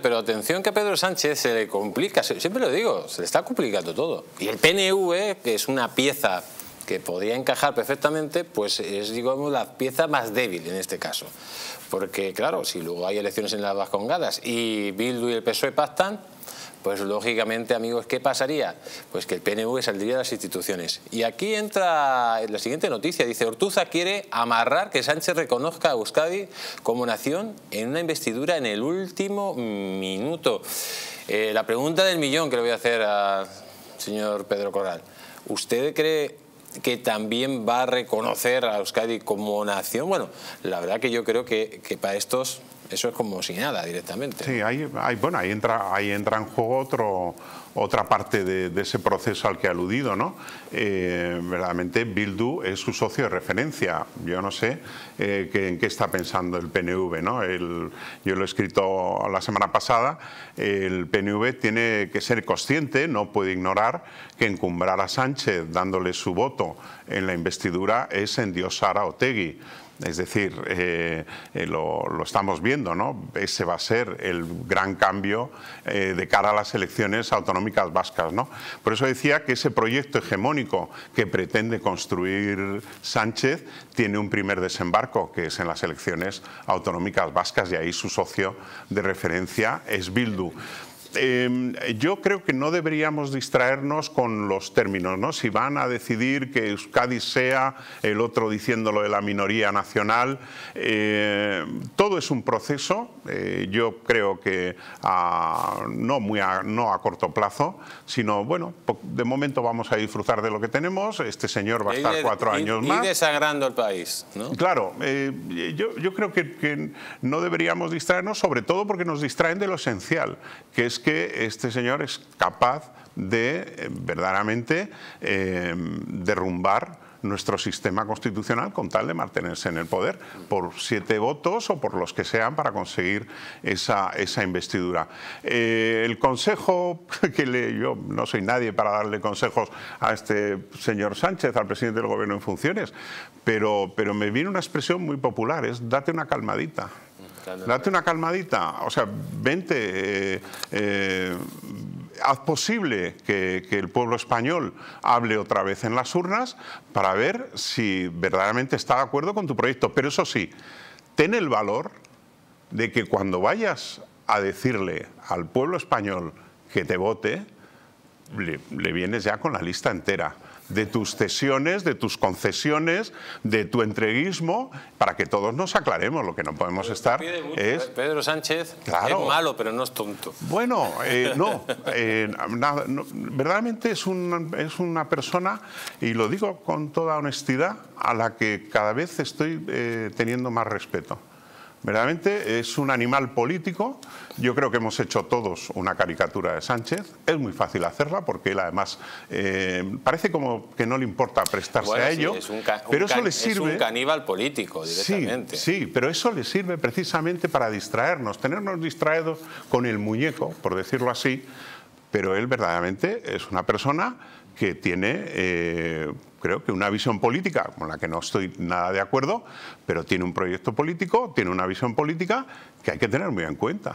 pero atención que a Pedro Sánchez se le complica, siempre lo digo, se le está complicando todo. Y el PNV, que es una pieza que podría encajar perfectamente, pues es, digamos, la pieza más débil en este caso. Porque, claro, si luego hay elecciones en las Vascongadas y Bildu y el PSOE pactan, pues lógicamente, amigos, ¿qué pasaría? Pues que el PNV saldría de las instituciones. Y aquí entra la siguiente noticia. Dice, Ortuza quiere amarrar que Sánchez reconozca a Euskadi como nación en una investidura en el último minuto. Eh, la pregunta del millón que le voy a hacer al señor Pedro Corral. ¿Usted cree que también va a reconocer a Euskadi como nación? Bueno, la verdad que yo creo que para estos eso es como si nada directamente. Sí, ahí, bueno, ahí entra, ahí entra en juego otro, otra parte de, ese proceso al que he aludido. ¿no? Eh, verdaderamente Bildu es su socio de referencia. Yo no sé eh, en qué está pensando el PNV. ¿no? yo lo he escrito la semana pasada. El PNV tiene que ser consciente, no puede ignorar que encumbrar a Sánchez dándole su voto en la investidura es endiosar a Otegi. Es decir, eh, eh, lo, estamos viendo, ¿no? Ese va a ser el gran cambio eh, de cara a las elecciones autonómicas vascas, ¿no? Por eso decía que ese proyecto hegemónico que pretende construir Sánchez tiene un primer desembarco, que es en las elecciones autonómicas vascas, y ahí su socio de referencia es Bildu. Em, yo creo que no deberíamos distraernos con los términos, ¿no? Si van a decidir que Cádiz sea, el otro diciéndolo de la minoría nacional, em, todo es un proceso, eh, yo creo que no, muy a, no a corto plazo, sino, bueno, de momento vamos a disfrutar de lo que tenemos, este señor va a estar cuatro años más. Y desagrando el país, ¿no? Claro, eh, yo, yo, creo que, que no deberíamos distraernos, sobre todo porque nos distraen de lo esencial, que es que este señor es capaz de eh, verdaderamente eh, derrumbar nuestro sistema constitucional con tal de mantenerse en el poder por siete votos o por los que sean para conseguir esa, investidura. Eh, el consejo, que le, yo no soy nadie para darle consejos a este señor Sánchez, al presidente del gobierno en funciones, pero, pero me viene una expresión muy popular, es date una calmadita. Date una calmadita, o sea, vente, eh, eh, haz posible que, que, el pueblo español hable otra vez en las urnas para ver si verdaderamente está de acuerdo con tu proyecto. Pero eso sí, ten el valor de que cuando vayas a decirle al pueblo español que te vote, le, vienes ya con la lista entera de tus cesiones, de tus concesiones, de tu entreguismo, para que todos nos aclaremos. Lo que no podemos estar ¿eh? Pedro Sánchez es malo, pero no es tonto. Bueno, eh, no, eh, Verdaderamente es, es una persona, y lo digo con toda honestidad, a la que cada vez estoy eh, teniendo más respeto. Verdaderamente es un animal político. Yo creo que hemos hecho todos una caricatura de Sánchez. Es muy fácil hacerla porque él además eh, parece como que no le importa prestarse a ello. pero eso le sirve... un caníbal político directamente. Sí, sí, pero eso le sirve precisamente para distraernos, tenernos distraídos con el muñeco, por decirlo así, pero él verdaderamente es una persona que tiene, eh, creo que una visión política, con la que no estoy nada de acuerdo, pero tiene un proyecto político, tiene una visión política que hay que tener muy en cuenta.